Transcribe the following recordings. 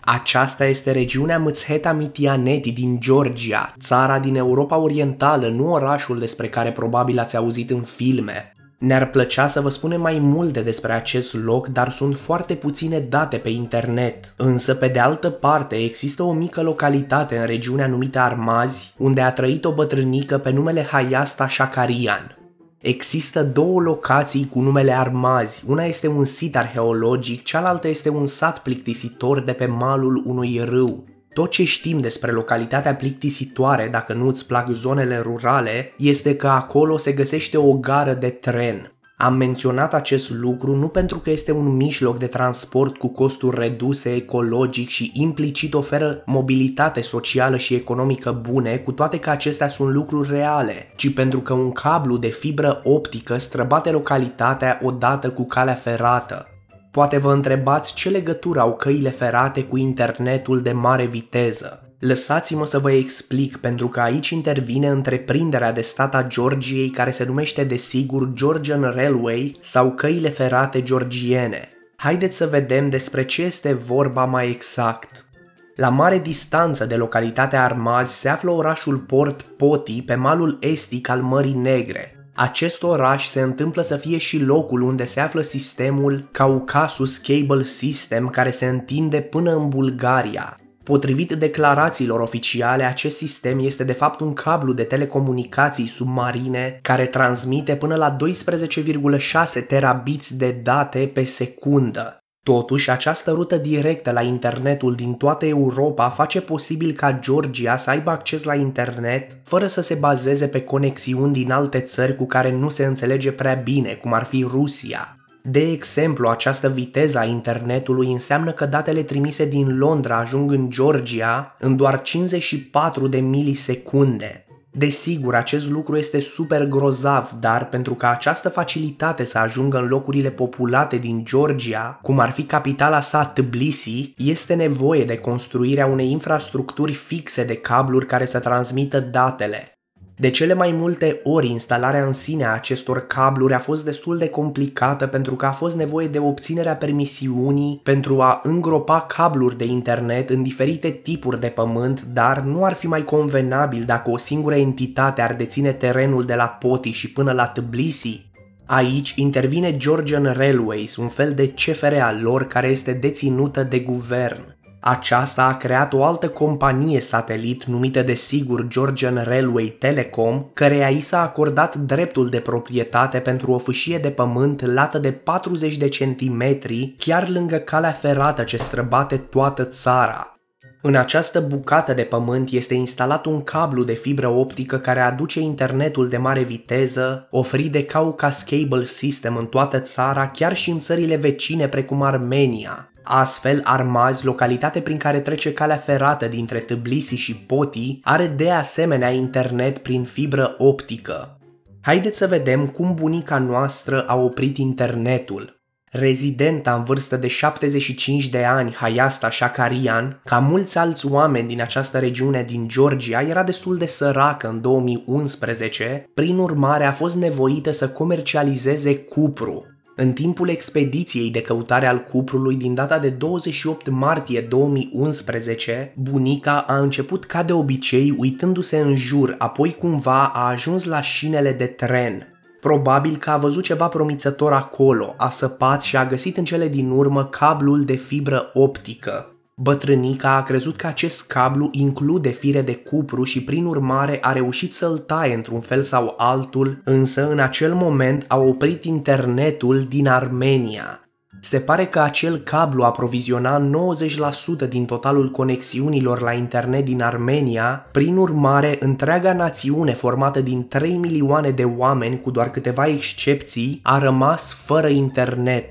Aceasta este regiunea Mâțheta Mitianeti din Georgia, țara din Europa Orientală, nu orașul despre care probabil ați auzit în filme. Ne-ar plăcea să vă spunem mai multe despre acest loc, dar sunt foarte puține date pe internet. Însă, pe de altă parte, există o mică localitate în regiunea numită Armazi, unde a trăit o bătrânică pe numele Hayasta Shakarian. Există două locații cu numele Armazi, una este un sit arheologic, cealaltă este un sat plictisitor de pe malul unui râu. Tot ce știm despre localitatea plictisitoare, dacă nu îți plac zonele rurale, este că acolo se găsește o gară de tren. Am menționat acest lucru nu pentru că este un mijloc de transport cu costuri reduse ecologic și implicit oferă mobilitate socială și economică bune, cu toate că acestea sunt lucruri reale, ci pentru că un cablu de fibră optică străbate localitatea odată cu calea ferată. Poate vă întrebați ce legătură au căile ferate cu internetul de mare viteză. Lăsați-mă să vă explic, pentru că aici intervine întreprinderea de stat a Georgiei care se numește desigur Georgian Railway sau căile ferate georgiene. Haideți să vedem despre ce este vorba mai exact. La mare distanță de localitatea Armazi se află orașul Port Poti pe malul estic al Mării Negre. Acest oraș se întâmplă să fie și locul unde se află sistemul Caucasus Cable System care se întinde până în Bulgaria. Potrivit declarațiilor oficiale, acest sistem este de fapt un cablu de telecomunicații submarine care transmite până la 12,6 terabiți de date pe secundă. Totuși, această rută directă la internetul din toată Europa face posibil ca Georgia să aibă acces la internet fără să se bazeze pe conexiuni din alte țări cu care nu se înțelege prea bine, cum ar fi Rusia. De exemplu, această viteză a internetului înseamnă că datele trimise din Londra ajung în Georgia în doar 54 de milisecunde. Desigur, acest lucru este super grozav, dar pentru ca această facilitate să ajungă în locurile populate din Georgia, cum ar fi capitala sa Tbilisi, este nevoie de construirea unei infrastructuri fixe de cabluri care să transmită datele. De cele mai multe ori, instalarea în sine a acestor cabluri a fost destul de complicată pentru că a fost nevoie de obținerea permisiunii pentru a îngropa cabluri de internet în diferite tipuri de pământ, dar nu ar fi mai convenabil dacă o singură entitate ar deține terenul de la Poti și până la Tbilisi, Aici intervine Georgian Railways, un fel de CFR al lor care este deținută de guvern. Aceasta a creat o altă companie satelit numită de sigur Georgian Railway Telecom, care i s-a acordat dreptul de proprietate pentru o fâșie de pământ lată de 40 de centimetri, chiar lângă calea ferată ce străbate toată țara. În această bucată de pământ este instalat un cablu de fibră optică care aduce internetul de mare viteză, oferit de Caucas Cable System în toată țara, chiar și în țările vecine precum Armenia. Astfel, Armaz, localitate prin care trece calea ferată dintre Tbilisi și Poti, are de asemenea internet prin fibră optică. Haideți să vedem cum bunica noastră a oprit internetul. Rezidenta în vârstă de 75 de ani, Hayasta Shakarian, ca mulți alți oameni din această regiune din Georgia, era destul de săracă în 2011, prin urmare a fost nevoită să comercializeze cupru. În timpul expediției de căutare al cuprului din data de 28 martie 2011, bunica a început ca de obicei uitându-se în jur, apoi cumva a ajuns la șinele de tren. Probabil că a văzut ceva promițător acolo, a săpat și a găsit în cele din urmă cablul de fibră optică. Bătrânica a crezut că acest cablu include fire de cupru și prin urmare a reușit să-l taie într-un fel sau altul, însă în acel moment a oprit internetul din Armenia. Se pare că acel cablu aproviziona 90% din totalul conexiunilor la internet din Armenia, prin urmare, întreaga națiune formată din 3 milioane de oameni, cu doar câteva excepții, a rămas fără internet.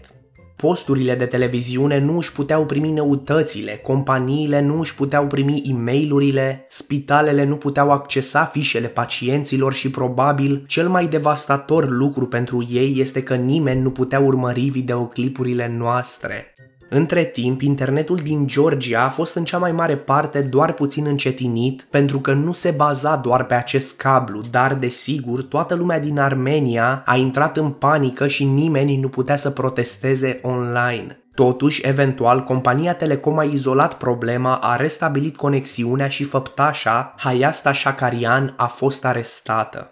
Posturile de televiziune nu își puteau primi neutățile, companiile nu își puteau primi e mail spitalele nu puteau accesa fișele pacienților și probabil cel mai devastator lucru pentru ei este că nimeni nu putea urmări videoclipurile noastre. Între timp, internetul din Georgia a fost în cea mai mare parte doar puțin încetinit, pentru că nu se baza doar pe acest cablu, dar desigur, toată lumea din Armenia a intrat în panică și nimeni nu putea să protesteze online. Totuși, eventual, compania Telecom a izolat problema, a restabilit conexiunea și făptașa, Hayasta Shakarian, a fost arestată.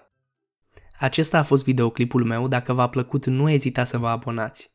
Acesta a fost videoclipul meu, dacă v-a plăcut nu ezita să vă abonați.